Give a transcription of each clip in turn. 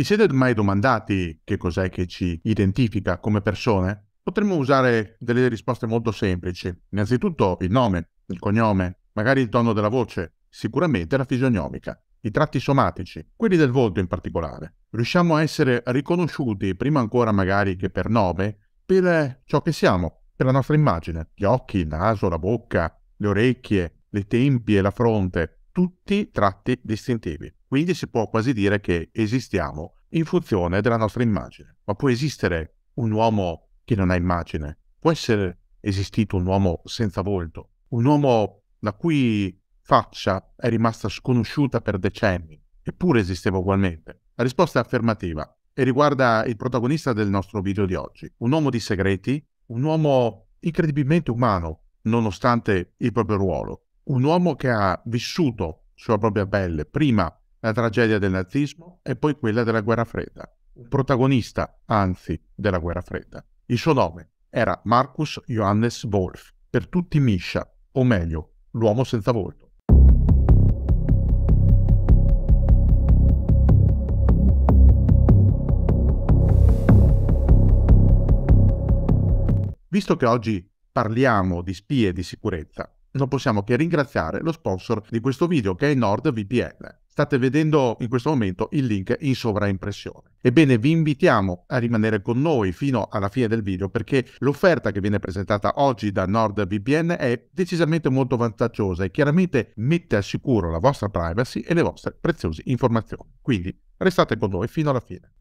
Vi siete mai domandati che cos'è che ci identifica come persone? Potremmo usare delle risposte molto semplici. Innanzitutto il nome, il cognome, magari il tono della voce, sicuramente la fisionomica, i tratti somatici, quelli del volto in particolare. Riusciamo a essere riconosciuti, prima ancora magari che per nome, per ciò che siamo, per la nostra immagine. Gli occhi, il naso, la bocca, le orecchie, le tempie, la fronte, tutti tratti distintivi. Quindi si può quasi dire che esistiamo in funzione della nostra immagine. Ma può esistere un uomo che non ha immagine? Può essere esistito un uomo senza volto? Un uomo la cui faccia è rimasta sconosciuta per decenni, eppure esisteva ugualmente? La risposta è affermativa e riguarda il protagonista del nostro video di oggi, un uomo di segreti, un uomo incredibilmente umano, nonostante il proprio ruolo, un uomo che ha vissuto sulla propria pelle prima la tragedia del nazismo e poi quella della guerra fredda. Un protagonista, anzi, della guerra fredda. Il suo nome era Marcus Johannes Wolff, per tutti Misha, o meglio, l'uomo senza volto. Visto che oggi parliamo di spie e di sicurezza, non possiamo che ringraziare lo sponsor di questo video che è NordVPN. State vedendo in questo momento il link in sovraimpressione. Ebbene, vi invitiamo a rimanere con noi fino alla fine del video perché l'offerta che viene presentata oggi da NordVPN è decisamente molto vantaggiosa e chiaramente mette al sicuro la vostra privacy e le vostre preziose informazioni. Quindi restate con noi fino alla fine.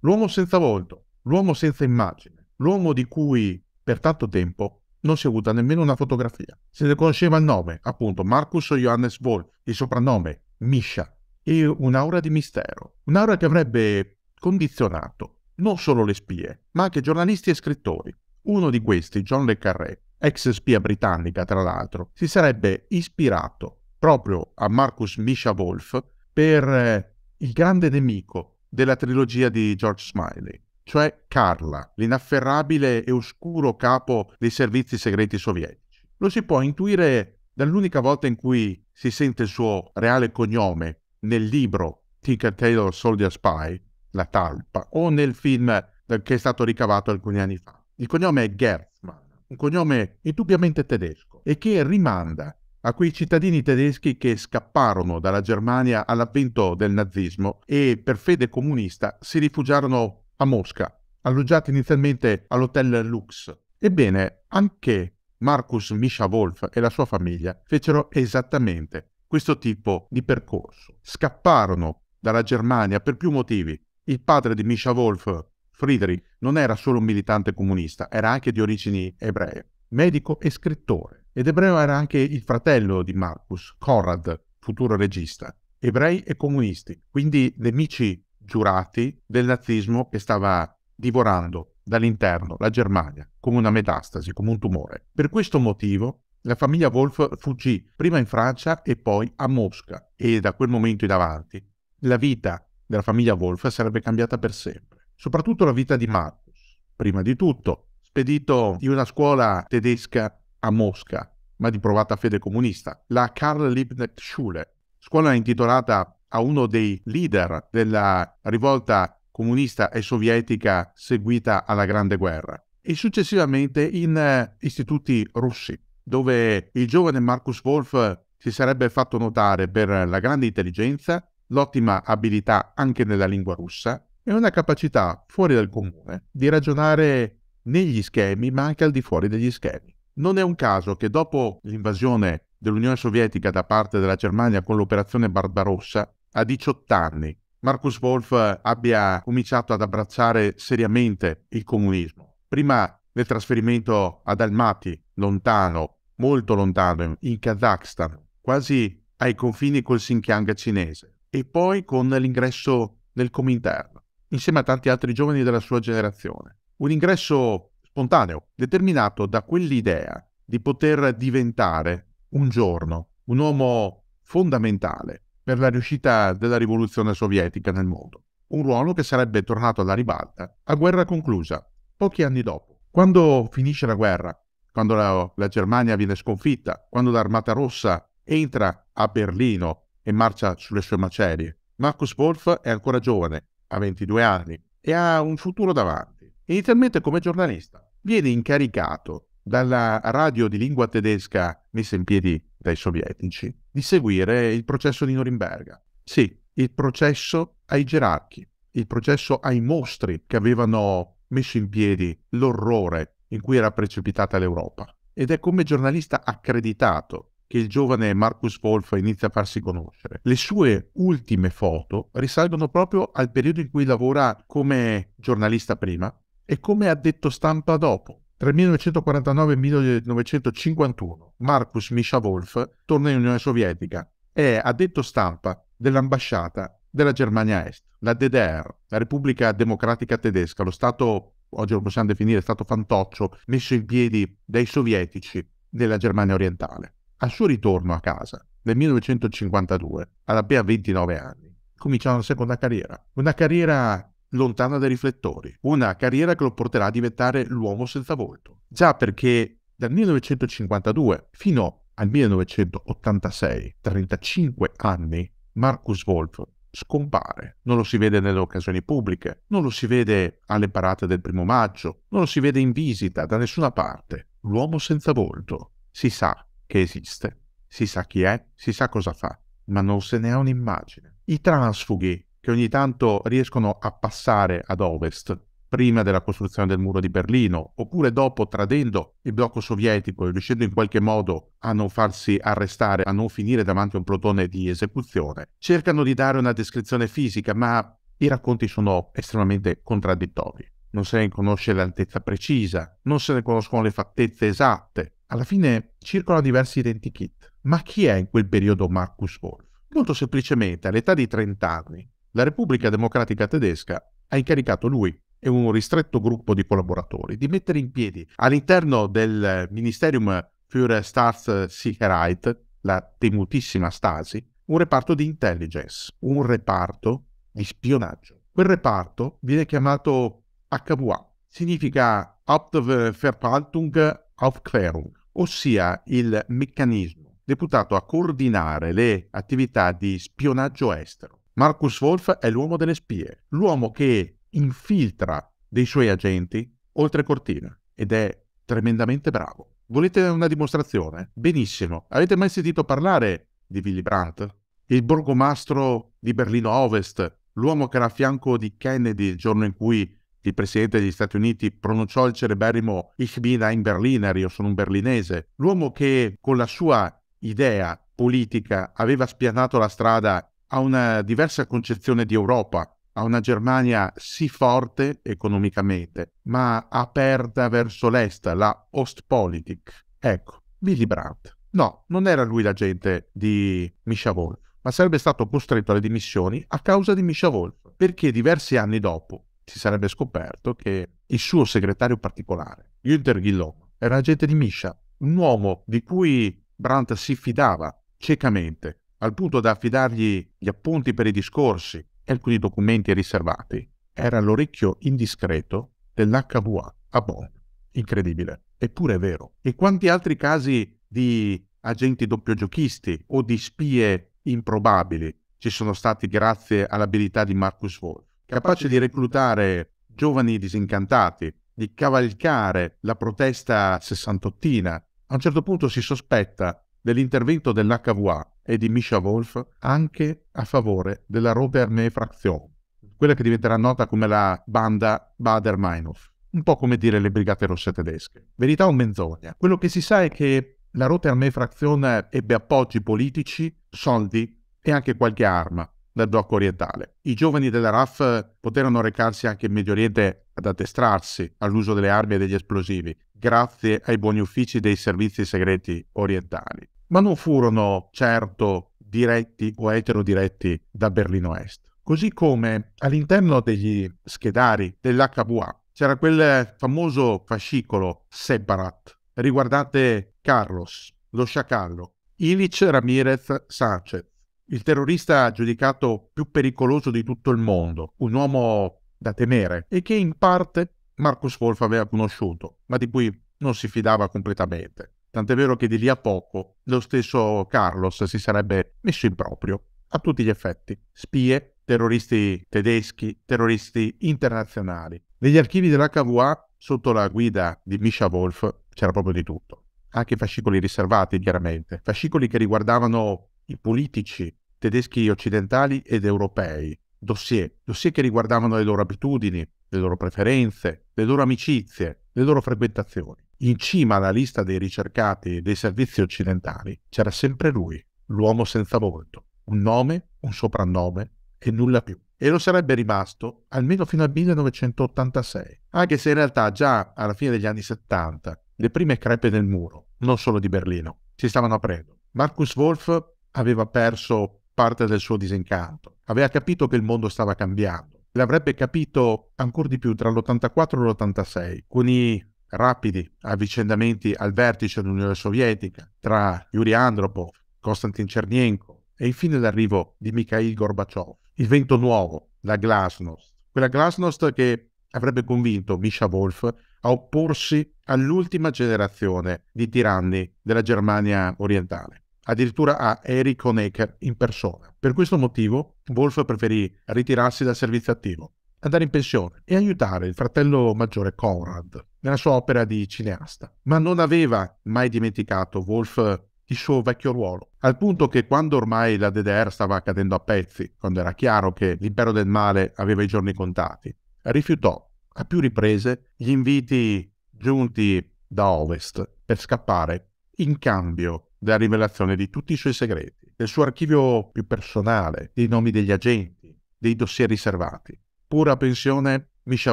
L'uomo senza volto, l'uomo senza immagine, l'uomo di cui per tanto tempo non si è avuta nemmeno una fotografia. Se ne conosceva il nome, appunto, Marcus Johannes Wolf, il soprannome Misha, e un'aura di mistero, un'aura che avrebbe condizionato non solo le spie, ma anche giornalisti e scrittori. Uno di questi, John Le Carré, ex spia britannica tra l'altro, si sarebbe ispirato proprio a Marcus Misha Wolf per eh, il grande nemico della trilogia di George Smiley, cioè Carla, l'inafferrabile e oscuro capo dei servizi segreti sovietici. Lo si può intuire dall'unica volta in cui si sente il suo reale cognome nel libro Tinker Taylor Soldier Spy, La Talpa, o nel film che è stato ricavato alcuni anni fa. Il cognome è Gertzmann, un cognome indubbiamente tedesco e che rimanda a quei cittadini tedeschi che scapparono dalla Germania all'avvento del nazismo e per fede comunista si rifugiarono a Mosca, alloggiati inizialmente all'hotel Lux. Ebbene, anche Marcus Misha Wolf e la sua famiglia fecero esattamente questo tipo di percorso. Scapparono dalla Germania per più motivi. Il padre di Misha Wolf, Friedrich, non era solo un militante comunista, era anche di origini ebree, medico e scrittore. Ed ebreo era anche il fratello di Marcus, Conrad, futuro regista. Ebrei e comunisti, quindi nemici giurati del nazismo che stava divorando dall'interno la Germania come una metastasi, come un tumore. Per questo motivo la famiglia Wolf fuggì prima in Francia e poi a Mosca e da quel momento in avanti la vita della famiglia Wolf sarebbe cambiata per sempre, soprattutto la vita di Marcus. Prima di tutto, spedito in una scuola tedesca a Mosca, ma di provata fede comunista, la Karl Liebknecht Schule, scuola intitolata a uno dei leader della rivolta comunista e sovietica seguita alla Grande Guerra, e successivamente in eh, istituti russi dove il giovane Marcus Wolf si sarebbe fatto notare per la grande intelligenza, l'ottima abilità anche nella lingua russa e una capacità fuori dal comune di ragionare negli schemi ma anche al di fuori degli schemi. Non è un caso che dopo l'invasione dell'Unione Sovietica da parte della Germania con l'operazione Barbarossa, a 18 anni Marcus Wolf abbia cominciato ad abbracciare seriamente il comunismo. Prima del trasferimento ad Almaty, lontano molto lontano, in Kazakhstan, quasi ai confini col Xinjiang cinese, e poi con l'ingresso nel Comintern, insieme a tanti altri giovani della sua generazione. Un ingresso spontaneo, determinato da quell'idea di poter diventare un giorno un uomo fondamentale per la riuscita della rivoluzione sovietica nel mondo. Un ruolo che sarebbe tornato alla ribalta a guerra conclusa, pochi anni dopo. Quando finisce la guerra quando la, la Germania viene sconfitta, quando l'Armata Rossa entra a Berlino e marcia sulle sue macerie. Marcus Wolf è ancora giovane, ha 22 anni e ha un futuro davanti. Inizialmente come giornalista, viene incaricato dalla radio di lingua tedesca messa in piedi dai sovietici di seguire il processo di Norimberga. Sì, il processo ai gerarchi, il processo ai mostri che avevano messo in piedi l'orrore in cui era precipitata l'Europa. Ed è come giornalista accreditato che il giovane Marcus Wolf inizia a farsi conoscere. Le sue ultime foto risalgono proprio al periodo in cui lavora come giornalista prima e come addetto stampa dopo. Tra 1949 e 1951 Marcus Misha Wolf torna in Unione Sovietica, è addetto stampa dell'ambasciata della Germania Est, la DDR, la Repubblica Democratica Tedesca, lo Stato oggi lo possiamo definire stato fantoccio, messo in piedi dai sovietici della Germania orientale. Al suo ritorno a casa, nel 1952, all'abbia 29 anni, comincia una seconda carriera. Una carriera lontana dai riflettori, una carriera che lo porterà a diventare l'uomo senza volto. Già perché dal 1952 fino al 1986, 35 anni, Marcus Wolf scompare. Non lo si vede nelle occasioni pubbliche, non lo si vede alle parate del primo maggio, non lo si vede in visita da nessuna parte. L'uomo senza volto. Si sa che esiste, si sa chi è, si sa cosa fa, ma non se ne ha un'immagine. I transfughi che ogni tanto riescono a passare ad ovest prima della costruzione del muro di Berlino, oppure dopo tradendo il blocco sovietico e riuscendo in qualche modo a non farsi arrestare, a non finire davanti a un plotone di esecuzione, cercano di dare una descrizione fisica, ma i racconti sono estremamente contraddittori. Non se ne conosce l'altezza precisa, non se ne conoscono le fattezze esatte. Alla fine circolano diversi identikit. Ma chi è in quel periodo Marcus Wolf? Molto semplicemente, all'età di 30 anni, la Repubblica Democratica Tedesca ha incaricato lui e un ristretto gruppo di collaboratori di mettere in piedi all'interno del Ministerium für Staatssicherheit, la temutissima Stasi, un reparto di intelligence, un reparto di spionaggio. Quel reparto viene chiamato HVA, significa Hauptverwaltung Aufklärung, ossia il meccanismo deputato a coordinare le attività di spionaggio estero. Marcus Wolf è l'uomo delle spie, l'uomo che infiltra dei suoi agenti oltre cortina ed è tremendamente bravo. Volete una dimostrazione? Benissimo. Avete mai sentito parlare di Willy Brandt? Il borgomastro di Berlino Ovest, l'uomo che era a fianco di Kennedy il giorno in cui il presidente degli Stati Uniti pronunciò il celeberrimo Ich bin ein Berliner, io sono un berlinese, l'uomo che con la sua idea politica aveva spianato la strada a una diversa concezione di Europa, a una Germania sì forte economicamente, ma aperta verso l'est, la Ostpolitik. Ecco, Willy Brandt. No, non era lui l'agente di Misha Wolf, ma sarebbe stato costretto alle dimissioni a causa di Misha Wolf, perché diversi anni dopo si sarebbe scoperto che il suo segretario particolare, Günter Guillaume, era agente di Misha, un uomo di cui Brandt si fidava ciecamente, al punto da affidargli gli appunti per i discorsi, e alcuni documenti riservati. Era l'orecchio indiscreto dell'HVA a ah, Bonn. Incredibile, eppure è vero. E quanti altri casi di agenti doppiogiochisti o di spie improbabili ci sono stati grazie all'abilità di Marcus Wolf, capace di reclutare giovani disincantati, di cavalcare la protesta sessantottina. A un certo punto si sospetta dell'intervento dell'HVA e di Misha Wolf anche a favore della Roterme Fraktion, quella che diventerà nota come la banda Bader-Meinhof, un po' come dire le brigate rosse tedesche. Verità o menzogna? Quello che si sa è che la Roterme Fraktion ebbe appoggi politici, soldi e anche qualche arma dal blocco orientale. I giovani della RAF poterono recarsi anche in Medio Oriente ad addestrarsi all'uso delle armi e degli esplosivi, grazie ai buoni uffici dei servizi segreti orientali ma non furono certo diretti o eterodiretti da Berlino Est. Così come all'interno degli schedari dell'HVA c'era quel famoso fascicolo Sebarat, riguardate Carlos, lo sciacallo, Ilic Ramirez Sanchez, il terrorista giudicato più pericoloso di tutto il mondo, un uomo da temere e che in parte Marcus Wolf aveva conosciuto, ma di cui non si fidava completamente. Tant'è vero che di lì a poco lo stesso Carlos si sarebbe messo in proprio, a tutti gli effetti. Spie, terroristi tedeschi, terroristi internazionali. Negli archivi dell'HVA, sotto la guida di Misha Wolf, c'era proprio di tutto. Anche fascicoli riservati, chiaramente. Fascicoli che riguardavano i politici tedeschi occidentali ed europei. Dossier. Dossier che riguardavano le loro abitudini, le loro preferenze, le loro amicizie, le loro frequentazioni in cima alla lista dei ricercati dei servizi occidentali c'era sempre lui, l'uomo senza volto, un nome, un soprannome e nulla più. E lo sarebbe rimasto almeno fino al 1986, anche se in realtà già alla fine degli anni 70 le prime crepe del muro, non solo di Berlino, si stavano aprendo. Marcus Wolf aveva perso parte del suo disincanto, aveva capito che il mondo stava cambiando l'avrebbe capito ancora di più tra l'84 e l'86, con i rapidi avvicendamenti al vertice dell'Unione Sovietica tra Yuri Andropov, Konstantin Cernienko e infine l'arrivo di Mikhail Gorbaciov. Il vento nuovo, la glasnost, quella glasnost che avrebbe convinto Misha Wolf a opporsi all'ultima generazione di tiranni della Germania orientale, addirittura a Erich Honecker in persona. Per questo motivo Wolf preferì ritirarsi dal servizio attivo, andare in pensione e aiutare il fratello maggiore Conrad, nella sua opera di cineasta, ma non aveva mai dimenticato Wolf il suo vecchio ruolo, al punto che quando ormai la DDR stava cadendo a pezzi, quando era chiaro che l'impero del male aveva i giorni contati, rifiutò a più riprese gli inviti giunti da ovest per scappare in cambio della rivelazione di tutti i suoi segreti, del suo archivio più personale, dei nomi degli agenti, dei dossier riservati. Pura pensione, Misha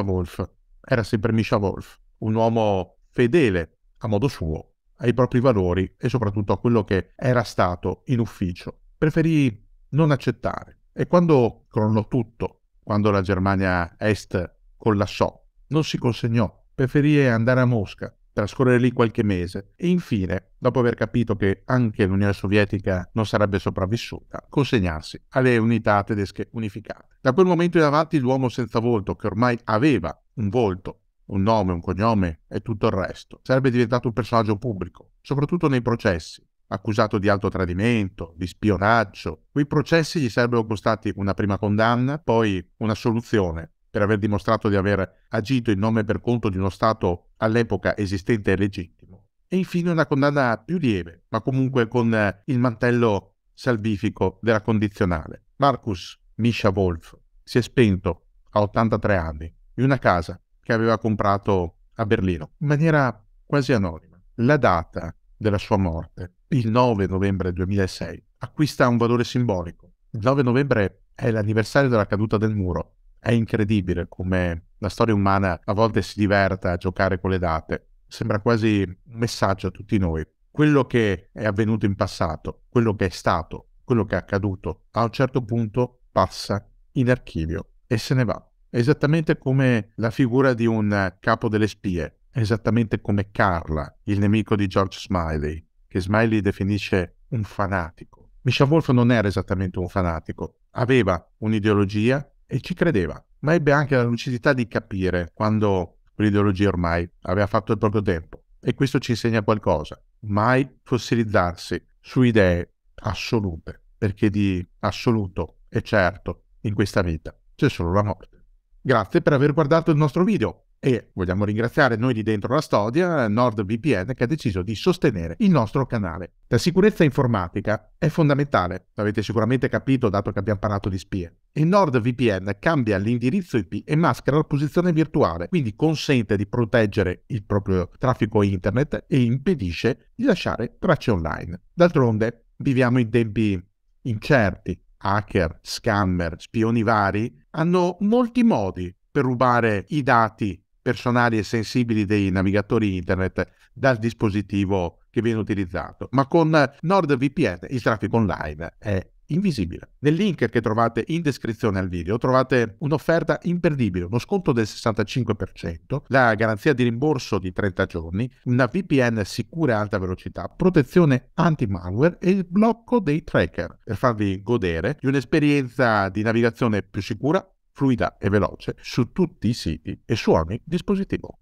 Wolf. Era sempre Misha Wolf un uomo fedele a modo suo ai propri valori e soprattutto a quello che era stato in ufficio. Preferì non accettare e quando crollò tutto, quando la Germania Est collassò, non si consegnò, preferì andare a Mosca, trascorrere lì qualche mese e infine, dopo aver capito che anche l'Unione Sovietica non sarebbe sopravvissuta, consegnarsi alle unità tedesche unificate. Da quel momento in avanti l'uomo senza volto, che ormai aveva un volto un nome, un cognome e tutto il resto. Sarebbe diventato un personaggio pubblico, soprattutto nei processi, accusato di alto tradimento, di spionaggio. Quei processi gli sarebbero costati una prima condanna, poi una soluzione per aver dimostrato di aver agito in nome per conto di uno Stato all'epoca esistente e legittimo. E infine una condanna più lieve, ma comunque con eh, il mantello salvifico della condizionale. Marcus Misha Wolf si è spento a 83 anni in una casa che aveva comprato a Berlino, in maniera quasi anonima. La data della sua morte, il 9 novembre 2006, acquista un valore simbolico. Il 9 novembre è l'anniversario della caduta del muro. È incredibile come la storia umana a volte si diverta a giocare con le date. Sembra quasi un messaggio a tutti noi. Quello che è avvenuto in passato, quello che è stato, quello che è accaduto, a un certo punto passa in archivio e se ne va esattamente come la figura di un capo delle spie, esattamente come Carla, il nemico di George Smiley, che Smiley definisce un fanatico. Misha Wolf non era esattamente un fanatico, aveva un'ideologia e ci credeva, ma ebbe anche la lucidità di capire quando l'ideologia ormai aveva fatto il proprio tempo. E questo ci insegna qualcosa, mai fossilizzarsi su idee assolute, perché di assoluto e certo in questa vita c'è solo la morte. Grazie per aver guardato il nostro video e vogliamo ringraziare noi di Dentro la Storia, NordVPN, che ha deciso di sostenere il nostro canale. La sicurezza informatica è fondamentale, l'avete sicuramente capito dato che abbiamo parlato di spie. E NordVPN cambia l'indirizzo IP e maschera la posizione virtuale, quindi consente di proteggere il proprio traffico internet e impedisce di lasciare tracce online. D'altronde, viviamo in tempi incerti, hacker, scammer, spioni vari, hanno molti modi per rubare i dati personali e sensibili dei navigatori internet dal dispositivo che viene utilizzato. Ma con NordVPN il traffico online è invisibile. Nel link che trovate in descrizione al video trovate un'offerta imperdibile, uno sconto del 65%, la garanzia di rimborso di 30 giorni, una VPN sicura e alta velocità, protezione anti-malware e il blocco dei tracker per farvi godere di un'esperienza di navigazione più sicura, fluida e veloce su tutti i siti e su ogni dispositivo.